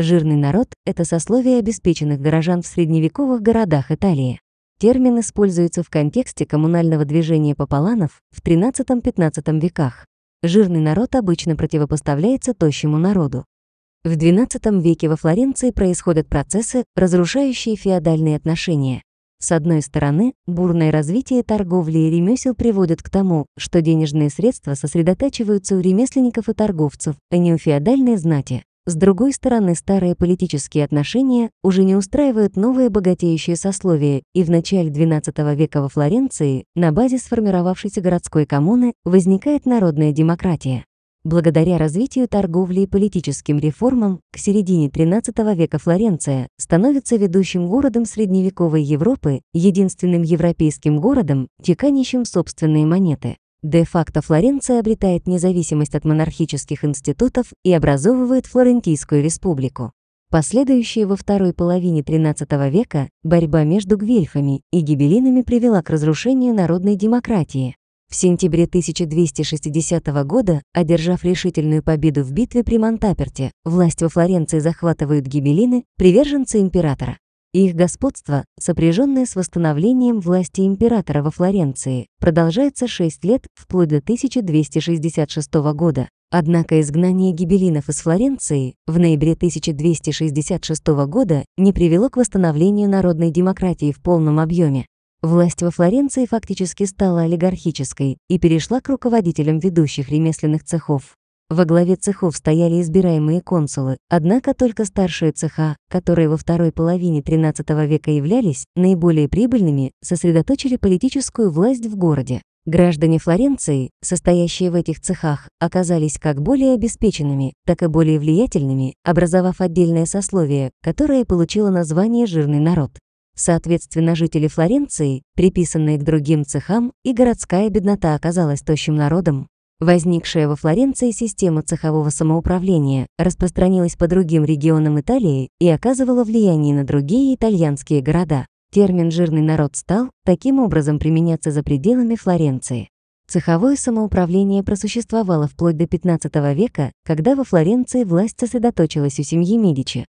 Жирный народ – это сословие обеспеченных горожан в средневековых городах Италии. Термин используется в контексте коммунального движения пополанов в XIII-XV веках. Жирный народ обычно противопоставляется тощему народу. В XII веке во Флоренции происходят процессы, разрушающие феодальные отношения. С одной стороны, бурное развитие торговли и ремесел приводит к тому, что денежные средства сосредотачиваются у ремесленников и торговцев, а не у феодальной знати. С другой стороны, старые политические отношения уже не устраивают новые богатеющие сословия, и в начале XII века во Флоренции на базе сформировавшейся городской коммуны возникает народная демократия. Благодаря развитию торговли и политическим реформам к середине XIII века Флоренция становится ведущим городом средневековой Европы, единственным европейским городом, чеканящим собственные монеты. Де-факто Флоренция обретает независимость от монархических институтов и образовывает Флорентийскую республику. Последующая во второй половине XIII века борьба между гвельфами и гибелинами привела к разрушению народной демократии. В сентябре 1260 года, одержав решительную победу в битве при Монтаперте, власть во Флоренции захватывают гибелины, приверженцы императора. Их господство, сопряженное с восстановлением власти императора во Флоренции, продолжается 6 лет вплоть до 1266 года. Однако изгнание гибелинов из Флоренции в ноябре 1266 года не привело к восстановлению народной демократии в полном объеме. Власть во Флоренции фактически стала олигархической и перешла к руководителям ведущих ремесленных цехов. Во главе цехов стояли избираемые консулы, однако только старшие цеха, которые во второй половине XIII века являлись наиболее прибыльными, сосредоточили политическую власть в городе. Граждане Флоренции, состоящие в этих цехах, оказались как более обеспеченными, так и более влиятельными, образовав отдельное сословие, которое получило название «жирный народ». Соответственно, жители Флоренции, приписанные к другим цехам, и городская беднота оказалась тощим народом, Возникшая во Флоренции система цехового самоуправления распространилась по другим регионам Италии и оказывала влияние на другие итальянские города. Термин «жирный народ» стал таким образом применяться за пределами Флоренции. Цеховое самоуправление просуществовало вплоть до XV века, когда во Флоренции власть сосредоточилась у семьи Медичи.